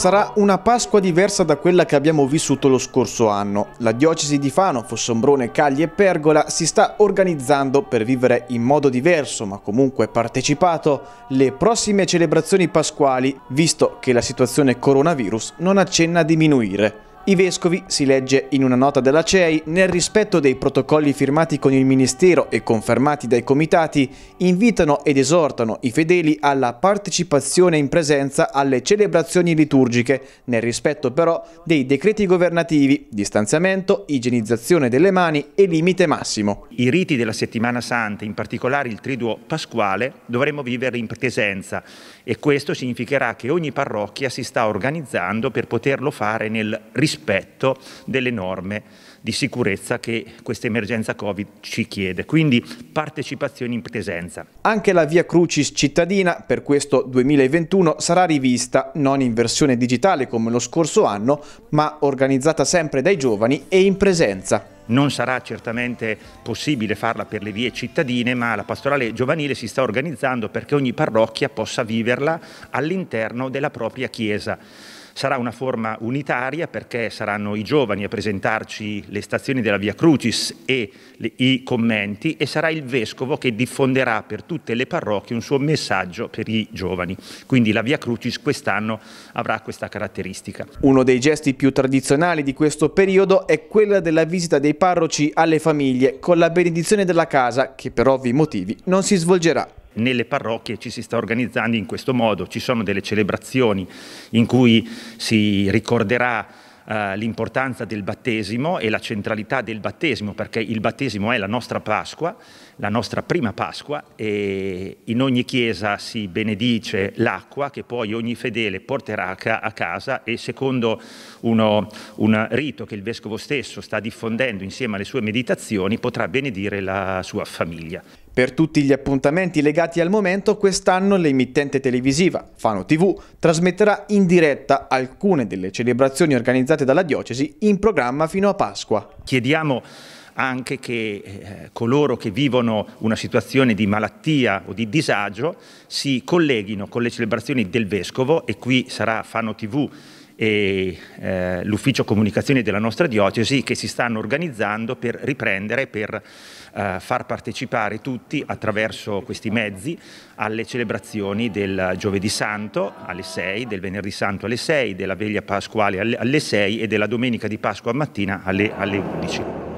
Sarà una Pasqua diversa da quella che abbiamo vissuto lo scorso anno. La diocesi di Fano, Fossombrone, Cagli e Pergola si sta organizzando per vivere in modo diverso, ma comunque partecipato, le prossime celebrazioni pasquali, visto che la situazione coronavirus non accenna a diminuire. I vescovi, si legge in una nota della CEI, nel rispetto dei protocolli firmati con il Ministero e confermati dai comitati, invitano ed esortano i fedeli alla partecipazione in presenza alle celebrazioni liturgiche, nel rispetto però dei decreti governativi, distanziamento, igienizzazione delle mani e limite massimo. I riti della settimana santa, in particolare il triduo pasquale, dovremmo vivere in presenza e questo significherà che ogni parrocchia si sta organizzando per poterlo fare nel rispetto rispetto delle norme di sicurezza che questa emergenza Covid ci chiede, quindi partecipazione in presenza. Anche la Via Crucis cittadina per questo 2021 sarà rivista, non in versione digitale come lo scorso anno, ma organizzata sempre dai giovani e in presenza. Non sarà certamente possibile farla per le vie cittadine, ma la pastorale giovanile si sta organizzando perché ogni parrocchia possa viverla all'interno della propria chiesa. Sarà una forma unitaria perché saranno i giovani a presentarci le stazioni della Via Crucis e le, i commenti e sarà il vescovo che diffonderà per tutte le parrocchie un suo messaggio per i giovani. Quindi la Via Crucis quest'anno avrà questa caratteristica. Uno dei gesti più tradizionali di questo periodo è quella della visita dei parroci alle famiglie con la benedizione della casa che per ovvi motivi non si svolgerà nelle parrocchie ci si sta organizzando in questo modo, ci sono delle celebrazioni in cui si ricorderà eh, l'importanza del battesimo e la centralità del battesimo, perché il battesimo è la nostra Pasqua, la nostra prima Pasqua e in ogni chiesa si benedice l'acqua che poi ogni fedele porterà a casa e secondo uno, un rito che il vescovo stesso sta diffondendo insieme alle sue meditazioni potrà benedire la sua famiglia. Per tutti gli appuntamenti legati al momento, quest'anno l'emittente televisiva Fano TV trasmetterà in diretta alcune delle celebrazioni organizzate dalla diocesi in programma fino a Pasqua. Chiediamo anche che eh, coloro che vivono una situazione di malattia o di disagio si colleghino con le celebrazioni del Vescovo e qui sarà Fano TV e eh, l'ufficio comunicazioni della nostra diocesi che si stanno organizzando per riprendere, per eh, far partecipare tutti attraverso questi mezzi alle celebrazioni del giovedì santo alle 6, del venerdì santo alle 6, della veglia pasquale alle, alle 6 e della domenica di Pasqua mattina alle, alle 11.